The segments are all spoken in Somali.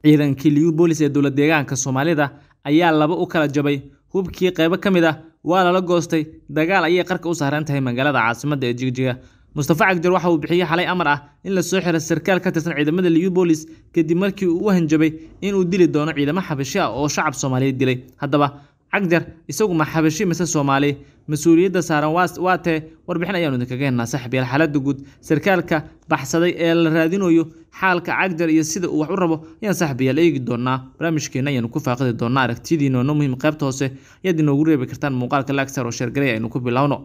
Ciidankii boolis ee dowlad deegaanka Soomaalida ayaa laba u kala jabay hubkii qaybo ka mid ah waa lala goostay dagaal ayay qarka u saaran tahay magaalada caasimadda ee Jigjiga. Mustafa Cagjar waxa uu bixiyey xalay amar ah in lasoo soo xiro sarkaal ka tirsan ciidamada boolis kadib markii uu u hanjabay in uu dili doono ciidamo xabashi ah oo shacab Soomaaliyeed dilay. Haddaba cagjar isagu ma xabashi mise soomaali mas-uuliyadda saaran waa tee warbixin ayaanu idinkaga helnaa saaxib yaal xaaladda guud sarkaalka baxsaday ee la raadinayo xaalka cagjar iyo sida uu wax u rabo ayaan saaxib eegi doonaa barnaamijkeenna ayaanu ku faaqidi doonaa aragtiyadiinoono muhiim qaybta hoose ayaad inoogu reebi kartaan muuqaalka laagsar oo sheergaray aynu ku bilowno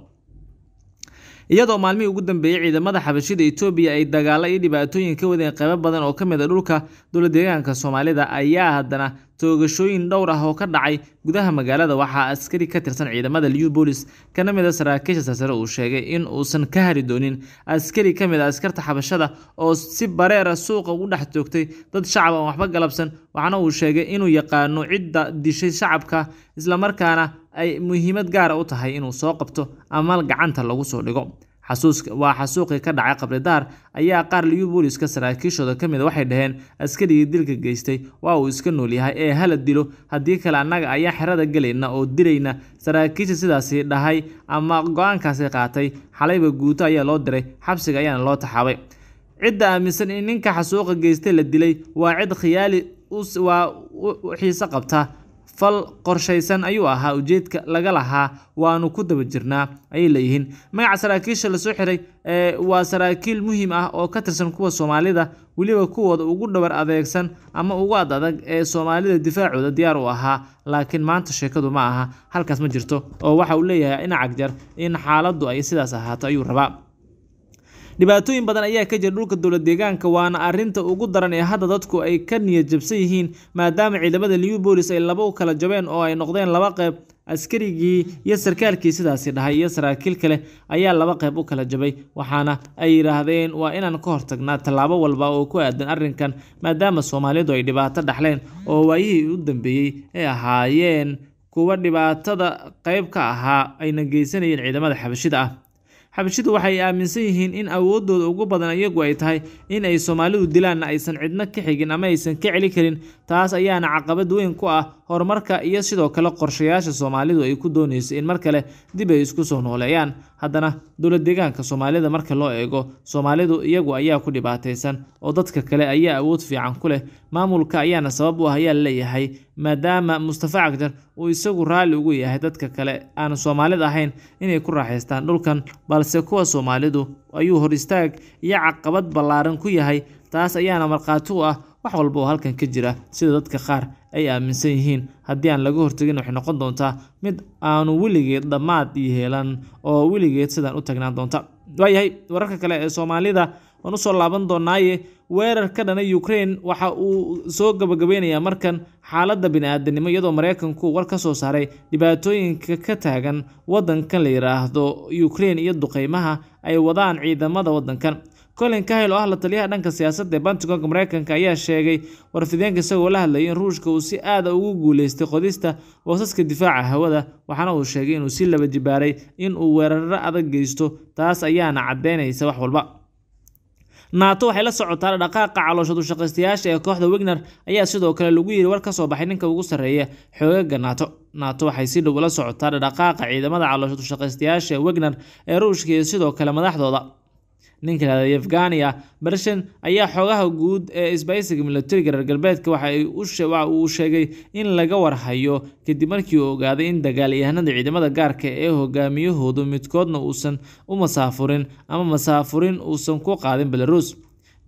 iyadoo maalmihii ugu dambeeyey ciidamada xabashida etoobiya ay dagaalo iyo dhibaatooyin ka wadeen qaybo badan oo ka mid a ah dhulka dowladeegaanka soomaalida ayaa haddana toogashooyin dhowr ah oo ka dhacay gudaha magaalada waxaa askari ka tirsan ciidamada liyu boolis kana mid a ah saraakiisha sarsare uu sheegay in uusan ka hari doonin askari ka mid a ah askarta xabashada oo si bareera suuqa ugu dhex toogtay dad shacab aan waxba galabsan waxaana uu sheegay inuu yaqaano cidda dishay shacabka islamarkaana ay muhiimad gaara u tahay inuu soo qabto amaal gacanta lagu soo dhigo waa xasuuqii ka dhacay qabridaar ayaa qaar liubuliska saraakiishooda ka mida ah waxay dhaheen askarigii dilka geystay waa uu iska nool yahay ee hala dilo haddii kale annaga ayaa xerada gelayna oo dilayna saraakiisha sidaasi dhahay ama go-aankaasi qaatay xalayba guuto ayaa loo diray xabsiga ayaana loo taxaabay cidda aaminsan in ninka xasuuqa geystay la dilay waa cid khiyaali waa xiise qabta fal qorshaysan ayuu ahaa ujeedka laga lahaa waanu ku daba jirnaa ayay leeyihiin magaca saraakiisha lasoo xiray waa saraakiil muhiim ah oo ka tirsan kuwa soomaalida weliba kuwooda ugu dhabar adeegsan ama ugu ad adag ee soomaalida difaacooda diyaar u ahaa laakiin maanta sheekadu ma aha halkaas ma jirto oo waxa uu leeyahay in cagjar in xaaladdu ay sidaas ahaato ayuu rabaa dhibaatooyin badan ayaa ka jira dhulka dowlad deegaanka waana arrinta ugu daran ee hadda dadku ay ka niyad jabsan yihiin maadaama ciidamada newbolis ay laba u kala jabeen oo ay noqdeen laba qeyb askarigii iyo sarkaalkii sidaasi dhahay iyo saraakiil kale ayaa laba qeyb u kala jabay waxaana ay yidhaahdeen waa inaan ka hortagnaa tallaabo walba oo ku aadan arrinkan maadaama soomaalidu ay dhibaato dhexleen oo waayihii u dambeeyey ay ahaayeen kuwa dhibaatada qeyb ka ahaa ayna geysanayeen ciidamada xabashida ah xabashidu waxay aaminsan yihiin in awooddooda ugu badan iyagu ay tahay in ay soomaalidu dilaanna aysan cidno ka xigin ama aysan ka celi karin taas ayaana caqabad weyn ku ah horumarka iyo sidoo kale qorshayaasha soomaalidu ay ku doonayso in mar kale dib ay isku soo nooleeyaan haddana dowlad deegaanka soomaalida marka loo eego soomaalidu iyagu ayaa ku dhibaataysan oo dadka kale ayaa awood fiican ku leh maamulka ayaana sabab u ah ayaa la leeyahay maadaama mustafa cagjar uu isagu raalli ugu yahay dadka kale aan soomaalida ahayn inay ku raaxaystaan dhulkan balse kuwa soomaalidu ayuu hor istaag iyo caqabad ballaaran ku yahay taas ayaana markhaati u ah wax walba oo halkan ka jira sida dadka qaar ay aaminsan yihiin haddii aan laga hortegin waxay noqon doontaa mid aanu weligeed dhammaad iyo heelan oo weligeed sidaan u tagnaan doonta waayahay wararka kale ee soomaalida waan usoo laaban doonaaye weerar ka dhanay ukraine waxa uu soo gabagabeynayaa markan xaaladda bini-aadanimo iyadoo maraykanku war ka soo saaray dhibaatooyinka ka taagan waddankan la yidhaahdo ukraine iyo duqeymaha ay wadaan ciidamada waddankan colin kahil oo ah la taliyaha dhanka siyaasadda ee bentigonka mareykanka ayaa sheegay warfideenka isagoo la hadlayay in ruushka uu si aada ah ugu guulaystay qodista boosaska difaaca hawada waxaana uu sheegay inuu si laba jibaaray in uu weeraro adag geysto taas ayaana caddeynaysa wax walba naato waxay la socotaa dhaqaaqa caloosha dushaqaystayaasha ee kooxda wegner ayaa sidoo kale lagu yiri war ka soo baxay ninka ugu sarreeya xoogaga naato naato waxay si dhow la socotaa dhadhaqaaqa ciidamada caloosha dushaqaystayaasha ee wegner ee ruushka iyo sidoo kale madaxdooda nin lahday afghani ah barshan ayaa xoogaha guud ee isbaysiga milatariga reer galbeedka waxa uu sheegay in laga warhayo kadib markii uu ogaaday in dagaalyahanada ciidamada gaarka ee hogaamiyahoodu midkoodna uusan u masaafurin ama masaafurin uusan ku qaadin belaruus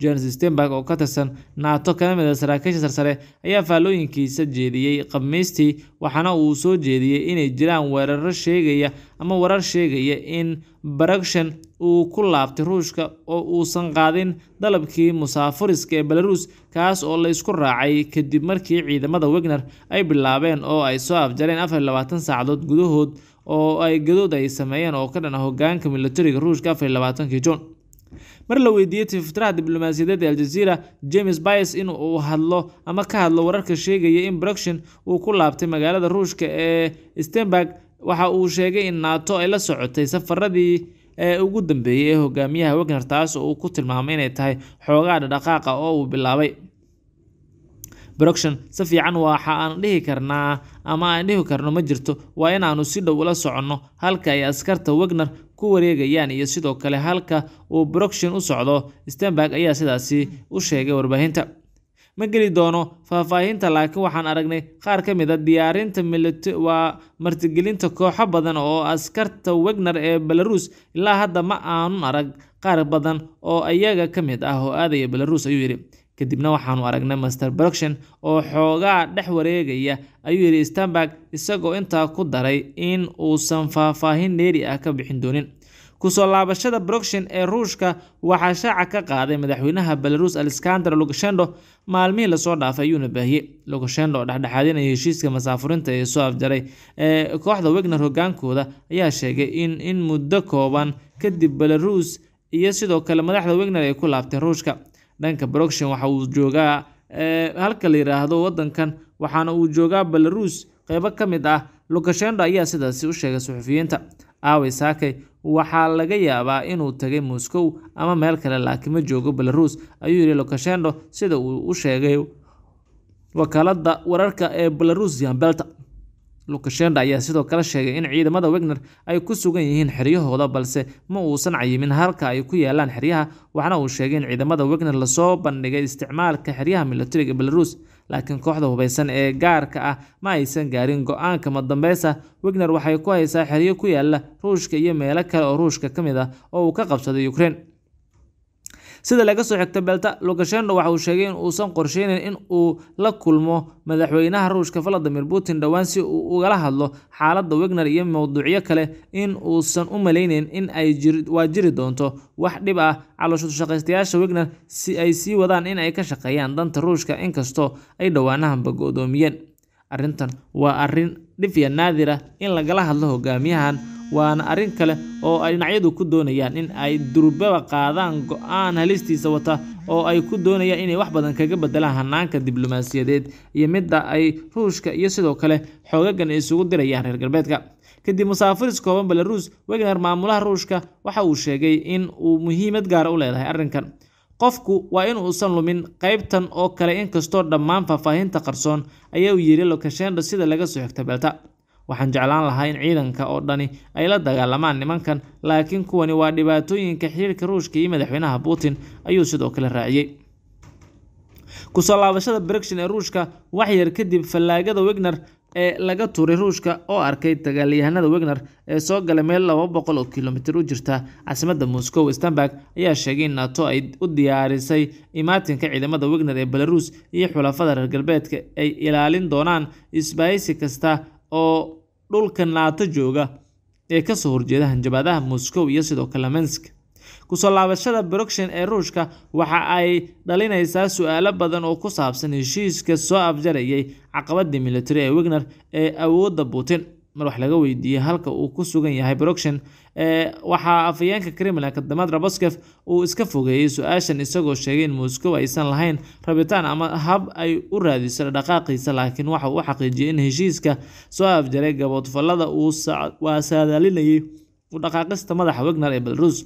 jones stenberg oo ka tirsan naato ka mid a ah saraakiisha sarsare ayaa faallooyinkiisa jeediyey khamiistii waxaana uu soo jeediyey inay jiraan weeraro sheegaya ama warar sheegaya in baragshan uu ku laabtay ruushka oo uusan qaadin dalabkii musaafuriska ee belaruus kaas oo la raacay kadib markii ciidamada wegner ay bilaabeen oo ay soo afjareen afar labaatan saacadood gudahood oo ay gadood ay sameeyeen oo ka dhan a ah hogaanka milatariga ruushka afar labaatanki juun mar la weydiiyey tifitiraha diblomaasiyadeed ee aljazeera james bias in uu hadlo ama ka hadlo wararka sheegaya in brokshin uu ku laabtay magaalada ruushka ee stenburg waxa uu sheegay in nato ay la socotay safaradii ee ugu dambeeyey ee hogaamiyaha wagner taas oo uu ku tilmaamay inay tahay xoogaa dhadhaqaaqa oo uu bilaabay bruction si fiican waxa aan dhihi karnaa ama aan dhihi karno ma jirto waa inaannu si dhow ula soconno halka ay askarta wagner ku wareegayaan iyo sidoo kale halka uu brokshin u socdo stenberg ayaa sidaasi u sheegay warbaahinta ma geli doono faahfaahinta laakiin waxaan aragnay qaar ka mid a ah diyaarinta waa martigelinta kooxo badan oo askarta wegner ee belaruus ilaa hadda ma aanun arag qaar badan oo ayaga ka mid ah oo aadaya belaruus ayuu yidhi kadibna waxaanu aragnay master production oo xoogaa dhex wareegaya ayuu yidhi stanberg isagoo intaa ku daray in uusan faahfaahin dheeri ah ka bixin doonin kusoo laabashada brogshon ee ruushka waxaa shaaca ka qaaday madaxweynaha belaruus alexander lukashendho maalmihii lasoo dhaafay ayuuna baahiyey lukashendho oo dhexdhexaadinaya heshiiska masaafurinta ee soo afjaray ee kooxda wegner hogaankooda ayaa sheegay in in muddo kooban kadib belaruus iyo sidoo kale madaxda wegner ay ku laabteen ruushka dhanka brogshon waxa uu joogaa halka la yiraahdo wadankan waxaana uu joogaa belaruus qeybo ka mid ah lukashendo ayaa sidaasi u sheegay suxufiyiinta aawey saakey waxaa laga yaabaa inuu tagay moscow ama meel kale laakiin ma joogo belaruus ayuu yidhi lukashendo sida uu u sheegay wakaaladda wararka ee belaruus yambelta lukashendha ayaa sidoo kale sheegay in ciidamada wegner ay ku sugan yihiin xeryahooda balse ma uusan cayimin halka ay ku yaalaan xeryaha waxna uu sheegay in ciidamada wegner lasoo bandhigay isticmaalka xeryaha milatariga belaruus laakiin kooxda hubaysan ee gaarka ah ma aysan gaarin go-aanka madambeysa wegner waxay ku haysaa xeryo ku yaalla ruushka iyo meelo kale oo ruushka ka mid ah oo uu ka qabsaday ukrein sida laga soo xigta belta lukashenko waxa uu sheegay in uusan qorsheynin in uu la kulmo madaxweynaha ruushka valadimir putin dhowaan si uu ugala hadlo xaaladda wegner iyo mowduucyo kale in uusan u maleyneyn in ay waa jiri doonto wax dhib ah calooshshaqaystayaasha wegner si ay sii wadaan in ay ka shaqeeyaan danta ruushka inkastoo ay dhowaanahanba go-doomiyeen arrintan waa arrin dhifya naadira in lagala hadlo hogaamiyahan waana arrin kale oo ay dhinacyadu ku doonayaan in ay durbaba qaadaan go-aan halistiisa wata oo ay ku doonayaan inay wax badan kaga bedelaan hanaanka diblomaasiyadeed iyo midda ay ruushka iyo sidoo kale xoogagan isugu dirayaan reer galbeedka kadib musaafiris kooban belaruus wegner maamulaha ruushka waxa uu sheegay in uu muhiimad gaara u leedahay arrinkan qofku waa inuusan lumin qaybtan oo kale inkastoo dhammaan faahfaahinta qarsoon ayaa u yiri lokashendha sida laga soo xigta beelta waxaan jeclaan lahaa in ciidanka oo dhani ay la dagaalamaan nimankan laakiin kuwani waa dhibaatooyinka xiriirka ruushka iyo madaxweynaha putin ayuu sidoo kale raaciyey kusoo laabashada brexin ee ruushka wax yar kadib fallaagada wegner ee laga turay ruushka oo arkay dagaalyahanada wegner ee soo galay meel laba boqol oo kilomitir u jirta caasimadda moscow stanberg ayaa sheegay in nato ay u diyaarisay imaatinka ciidamada wegner ee belarus iyo xulafada reer galbeedka ay ilaalin doonaan isbaaysi kasta oo dhulka naato jooga ee kasoo horjeeda hanjabaadaha moscow iyo sidoo kale mensk kusoo laabashada brokshin ee ruushka waxa ay dhalinaysaa su-aalo badan oo ku saabsan heshiiska soo afjarayay caqabadii military ee wegner ee awoodda putin mar wax laga weydiiyey halka uu ku sugan yahay ee waxaa afhayeenka kremlinka damaad raboskef uu iska fogeeyey su-aashan isagoo sheegay in moskow aysan lahayn rabitaan ama hab ay u raadiso dhaqaaqiisa laakiin waxa uu xaqiijiyey in heshiiska soo afjaray gaboodfalada uu waa saadaalinayay u dhaqaaqista madaxa wegner ee belaruus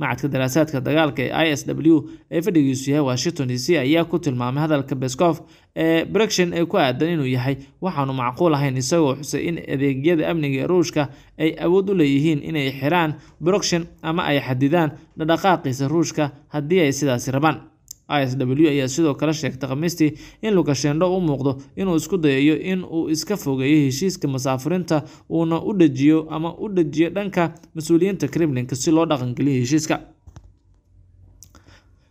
macadka daraasaadka dagaalka ee i s w ee fadhigiisu yahay washington d c ayaa ku tilmaamay hadalka beskof ee brexon ee ku aadan inuu yahay waxaanu macquul ahayn isagoo xusay in adeegyada amniga ee ruushka ay awood u leeyihiin inay xiraan brokshon ama ay xadidaan dhadhaqaaqiisa ruushka haddii ay sidaasi rabaan i s w ayaa sidoo kale sheegtay khamiistii in lukashendho u muuqdo inuu isku dayayo in uu iska fogeeyo heshiiska masaafurinta uuna u dhejiyo ama u dhejiyo dhanka mas-uuliyiinta kremlinka si loo dhaqangeliyo heshiiska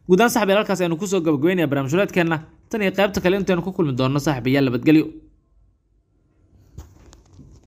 guudaan saxbiyaal halkaas aynu kusoo gabagabeynaya barnaamij huleedkeenna tan iyo qaybta kale intaynu ku kulmi doonno saaxiibayaal nabadgelyo